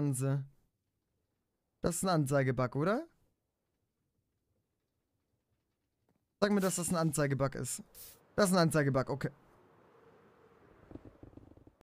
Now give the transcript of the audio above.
Hanse. Das ist ein Anzeigebug, oder? Sag mir, dass das ein Anzeigebug ist. Das ist ein Anzeigebug, okay.